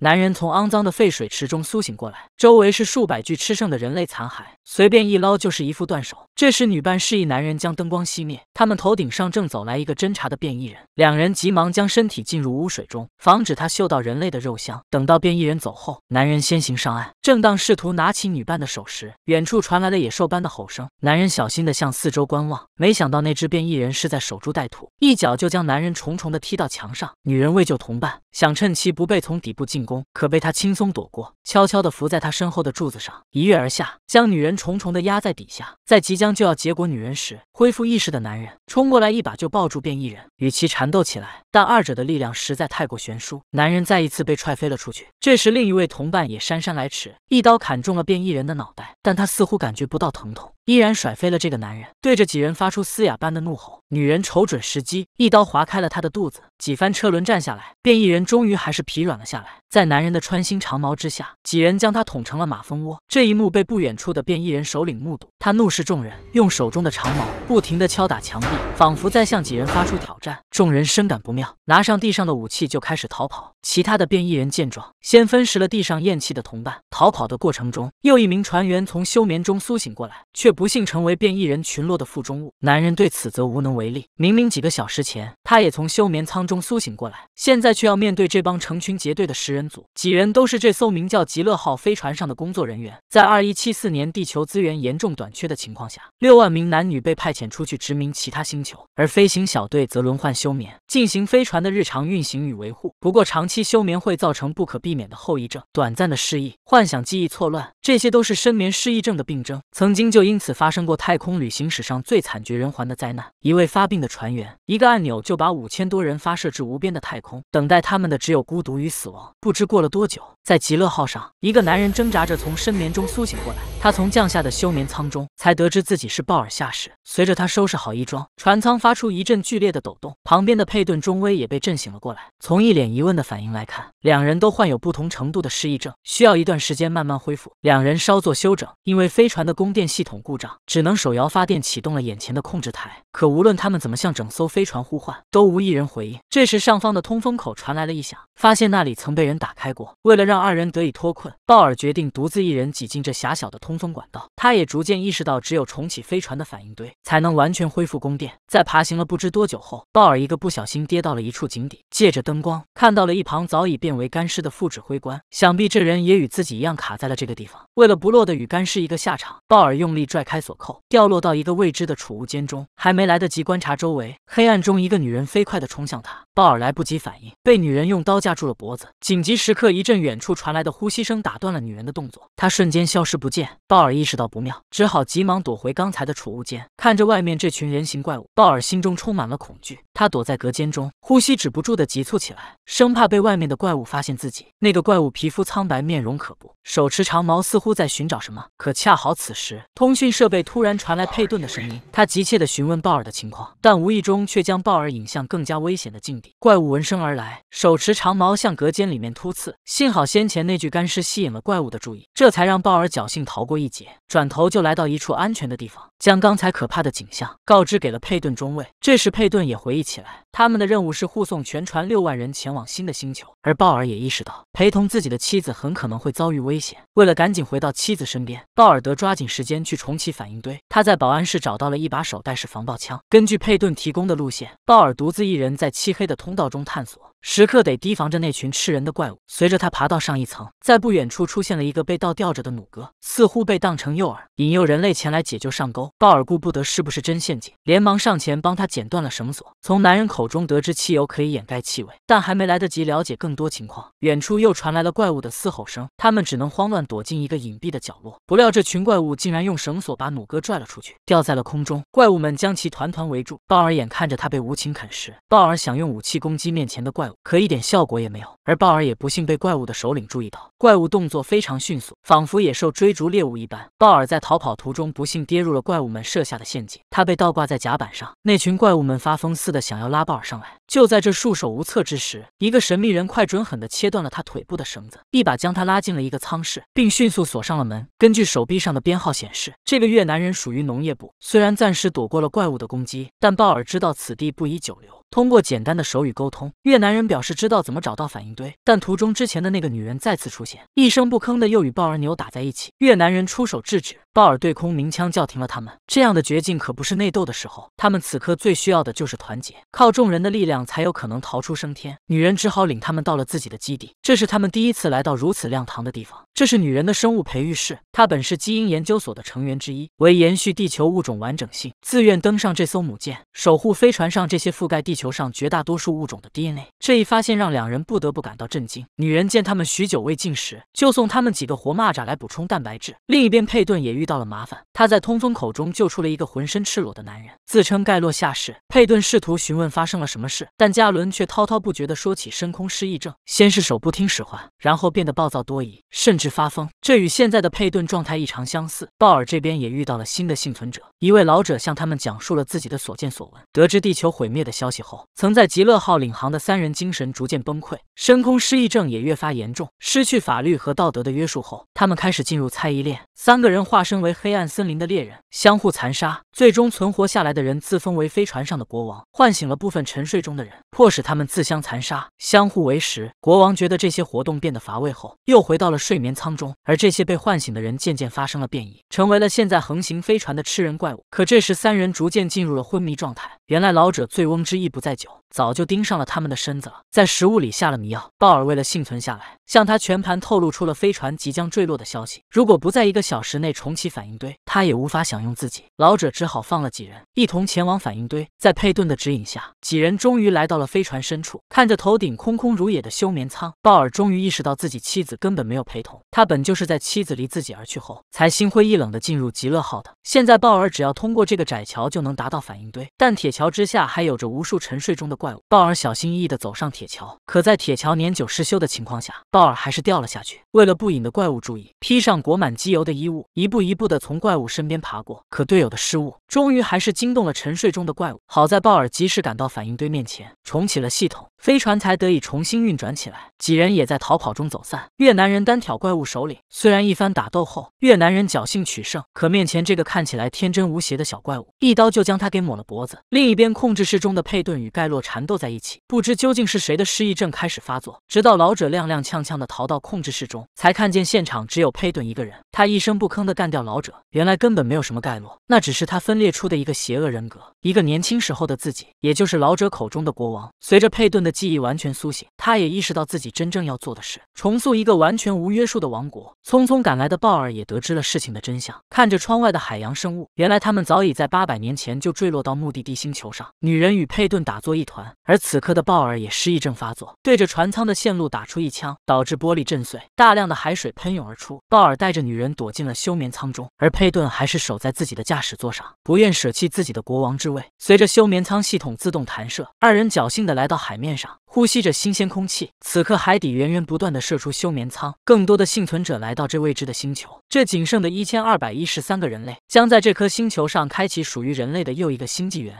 男人从肮脏的废水池中苏醒过来，周围是数百具吃剩的人类残骸，随便一捞就是一副断手。这时，女伴示意男人将灯光熄灭。他们头顶上正走来一个侦查的变异人，两人急忙将身体浸入污水中，防止他嗅到人类的肉香。等到变异人走后，男人先行上岸。正当试图拿起女伴的手时，远处传来了野兽般的吼声。男人小心地向四周观望，没想到那只变异人是在守株待兔，一脚就将男人重重地踢到墙上。女人为救同伴，想趁其不备从底部进。可被他轻松躲过，悄悄地伏在他身后的柱子上，一跃而下，将女人重重地压在底下。在即将就要结果女人时，恢复意识的男人冲过来，一把就抱住变异人，与其缠斗起来。但二者的力量实在太过悬殊，男人再一次被踹飞了出去。这时，另一位同伴也姗姗来迟，一刀砍中了变异人的脑袋，但他似乎感觉不到疼痛，依然甩飞了这个男人，对着几人发出嘶哑般的怒吼。女人瞅准时机，一刀划开了他的肚子。几番车轮战下来，变异人终于还是疲软了下来，在男人的穿心长矛之下，几人将他捅成了马蜂窝。这一幕被不远处的变异人首领目睹，他怒视众人，用手中的长矛。不停地敲打墙壁，仿佛在向几人发出挑战。众人深感不妙，拿上地上的武器就开始逃跑。其他的变异人见状，先分食了地上咽气的同伴。逃跑的过程中，又一名船员从休眠中苏醒过来，却不幸成为变异人群落的腹中物。男人对此则无能为力。明明几个小时前，他也从休眠舱中苏醒过来，现在却要面对这帮成群结队的食人族。几人都是这艘名叫“极乐号”飞船上的工作人员。在二一七四年，地球资源严重短缺的情况下，六万名男女被派。潜出去殖民其他星球，而飞行小队则轮换休眠，进行飞船的日常运行与维护。不过，长期休眠会造成不可避免的后遗症：短暂的失忆、幻想、记忆错乱。这些都是深眠失忆症的病症，曾经就因此发生过太空旅行史上最惨绝人寰的灾难。一位发病的船员，一个按钮就把五千多人发射至无边的太空，等待他们的只有孤独与死亡。不知过了多久，在极乐号上，一个男人挣扎着从深眠中苏醒过来，他从降下的休眠舱中才得知自己是鲍尔下士。随着他收拾好衣装，船舱发出一阵剧烈的抖动，旁边的佩顿中尉也被震醒了过来。从一脸疑问的反应来看，两人都患有不同程度的失忆症，需要一段时间慢慢恢复。两。两人稍作休整，因为飞船的供电系统故障，只能手摇发电启动了眼前的控制台。可无论他们怎么向整艘飞船呼唤，都无一人回应。这时，上方的通风口传来了异响，发现那里曾被人打开过。为了让二人得以脱困，鲍尔决定独自一人挤进这狭小的通风管道。他也逐渐意识到，只有重启飞船的反应堆，才能完全恢复供电。在爬行了不知多久后，鲍尔一个不小心跌到了一处井底，借着灯光看到了一旁早已变为干尸的副指挥官。想必这人也与自己一样卡在了这个地方。为了不落得与干尸一个下场，鲍尔用力拽开锁扣，掉落到一个未知的储物间中。还没来得及观察周围，黑暗中一个女人飞快地冲向他，鲍尔来不及反应，被女人用刀架住了脖子。紧急时刻，一阵远处传来的呼吸声打断了女人的动作，她瞬间消失不见。鲍尔意识到不妙，只好急忙躲回刚才的储物间，看着外面这群人形怪物，鲍尔心中充满了恐惧。他躲在隔间中，呼吸止不住地急促起来，生怕被外面的怪物发现自己。那个怪物皮肤苍白，面容可怖，手持长矛。似乎在寻找什么，可恰好此时通讯设备突然传来佩顿的声音，他急切地询问鲍尔的情况，但无意中却将鲍尔引向更加危险的境地。怪物闻声而来，手持长矛向隔间里面突刺，幸好先前那具干尸吸引了怪物的注意，这才让鲍尔侥幸逃过一劫。转头就来到一处安全的地方，将刚才可怕的景象告知给了佩顿中尉。这时佩顿也回忆起来，他们的任务是护送全船六万人前往新的星球，而鲍尔也意识到陪同自己的妻子很可能会遭遇危险，为了赶紧。回到妻子身边，鲍尔德抓紧时间去重启反应堆。他在保安室找到了一把手带式防爆枪。根据佩顿提供的路线，鲍尔独自一人在漆黑的通道中探索。时刻得提防着那群吃人的怪物。随着他爬到上一层，在不远处出现了一个被倒吊着的弩哥，似乎被当成诱饵，引诱人类前来解救上钩。鲍尔顾不得是不是真陷阱，连忙上前帮他剪断了绳索。从男人口中得知汽油可以掩盖气味，但还没来得及了解更多情况，远处又传来了怪物的嘶吼声。他们只能慌乱躲进一个隐蔽的角落。不料这群怪物竟然用绳索把弩哥拽了出去，吊在了空中。怪物们将其团团围住，鲍尔眼看着他被无情啃食。鲍尔想用武器攻击面前的怪物。可一点效果也没有，而鲍尔也不幸被怪物的首领注意到。怪物动作非常迅速，仿佛野兽追逐猎物一般。鲍尔在逃跑途中不幸跌入了怪物们设下的陷阱，他被倒挂在甲板上。那群怪物们发疯似的想要拉鲍尔上来。就在这束手无策之时，一个神秘人快准狠的切断了他腿部的绳子，一把将他拉进了一个舱室，并迅速锁上了门。根据手臂上的编号显示，这个越南人属于农业部。虽然暂时躲过了怪物的攻击，但鲍尔知道此地不宜久留。通过简单的手语沟通，越南人表示知道怎么找到反应堆，但途中之前的那个女人再次出现，一声不吭的又与豹儿扭打在一起，越南人出手制止。鲍尔对空鸣枪叫停了他们，这样的绝境可不是内斗的时候。他们此刻最需要的就是团结，靠众人的力量才有可能逃出升天。女人只好领他们到了自己的基地，这是他们第一次来到如此亮堂的地方。这是女人的生物培育室，她本是基因研究所的成员之一，为延续地球物种完整性，自愿登上这艘母舰，守护飞船上这些覆盖地球上绝大多数物种的 DNA。这一发现让两人不得不感到震惊。女人见他们许久未进食，就送他们几个活蚂蚱来补充蛋白质。另一边，佩顿也遇。遇到了麻烦，他在通风口中救出了一个浑身赤裸的男人。自称盖洛下士佩顿试图询问发生了什么事，但加伦却滔滔不绝地说起深空失忆症：先是手不听使唤，然后变得暴躁多疑，甚至发疯。这与现在的佩顿状态异常相似。鲍尔这边也遇到了新的幸存者，一位老者向他们讲述了自己的所见所闻。得知地球毁灭的消息后，曾在极乐号领航的三人精神逐渐崩溃，深空失忆症也越发严重。失去法律和道德的约束后，他们开始进入猜疑链，三个人化身为黑暗森林的猎人。相互残杀，最终存活下来的人自封为飞船上的国王，唤醒了部分沉睡中的人。迫使他们自相残杀，相互为食。国王觉得这些活动变得乏味后，又回到了睡眠舱中。而这些被唤醒的人渐渐发生了变异，成为了现在横行飞船的吃人怪物。可这时，三人逐渐进入了昏迷状态。原来，老者醉翁之意不在酒，早就盯上了他们的身子了，在食物里下了迷药。鲍尔为了幸存下来，向他全盘透露出了飞船即将坠落的消息。如果不在一个小时内重启反应堆，他也无法享用自己。老者只好放了几人一同前往反应堆。在佩顿的指引下，几人终于来到了。飞船深处，看着头顶空空如也的休眠舱，鲍尔终于意识到自己妻子根本没有陪同。他本就是在妻子离自己而去后，才心灰意冷的进入极乐号的。现在，鲍尔只要通过这个窄桥就能达到反应堆，但铁桥之下还有着无数沉睡中的怪物。鲍尔小心翼翼的走上铁桥，可在铁桥年久失修的情况下，鲍尔还是掉了下去。为了不引得怪物注意，披上裹满机油的衣物，一步一步的从怪物身边爬过。可队友的失误，终于还是惊动了沉睡中的怪物。好在鲍尔及时赶到反应堆面前。重启了系统，飞船才得以重新运转起来。几人也在逃跑中走散。越南人单挑怪物首领，虽然一番打斗后，越南人侥幸取胜，可面前这个看起来天真无邪的小怪物，一刀就将他给抹了脖子。另一边，控制室中的佩顿与盖洛缠斗在一起，不知究竟是谁的失忆症开始发作。直到老者踉踉跄跄地逃到控制室中，才看见现场只有佩顿一个人。他一声不吭地干掉老者，原来根本没有什么盖洛，那只是他分裂出的一个邪恶人格，一个年轻时候的自己，也就是老者口中的国王。随着佩顿的记忆完全苏醒，他也意识到自己真正要做的事——重塑一个完全无约束的王国。匆匆赶来的鲍尔也得知了事情的真相，看着窗外的海洋生物，原来他们早已在八百年前就坠落到目的地星球上。女人与佩顿打作一团，而此刻的鲍尔也失忆症发作，对着船舱的线路打出一枪，导致玻璃震碎，大量的海水喷涌而出。鲍尔带着女人躲进了休眠舱中，而佩顿还是守在自己的驾驶座上，不愿舍弃自己的国王之位。随着休眠舱系统自动弹射，二人侥幸。静的来到海面上，呼吸着新鲜空气。此刻，海底源源不断的射出休眠舱，更多的幸存者来到这未知的星球。这仅剩的一千二百一十三个人类，将在这颗星球上开启属于人类的又一个新纪元。